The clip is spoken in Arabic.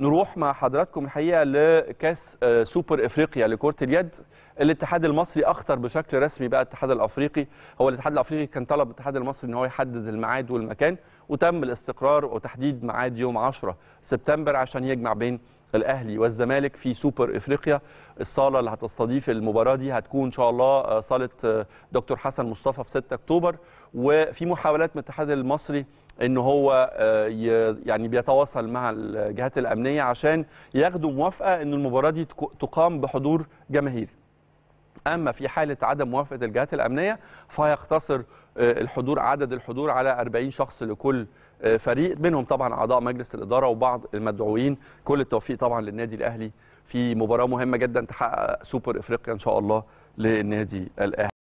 نروح مع حضراتكم الحقيقه لكاس آه، سوبر افريقيا لكره اليد الاتحاد المصري اخطر بشكل رسمي بقى الاتحاد الافريقي هو الاتحاد الافريقي كان طلب الاتحاد المصري ان هو يحدد الميعاد والمكان وتم الاستقرار وتحديد ميعاد يوم 10 سبتمبر عشان يجمع بين الاهلي والزمالك في سوبر افريقيا الصاله اللي هتستضيف المباراه دي هتكون ان شاء الله آه، صاله آه، دكتور حسن مصطفى في 6 اكتوبر وفي محاولات من الاتحاد المصري ان هو آه، يعني بيتواصل مع الجهات الامنيه عشان ياخدوا موافقه ان المباراه دي تقام بحضور جماهيري أما في حالة عدم موافقة الجهات الأمنية فيقتصر آه، الحضور عدد الحضور على 40 شخص لكل آه، فريق منهم طبعا أعضاء مجلس الإدارة وبعض المدعوين كل التوفيق طبعا للنادي الأهلي في مباراة مهمة جدا تحقق سوبر إفريقيا إن شاء الله للنادي الأهلي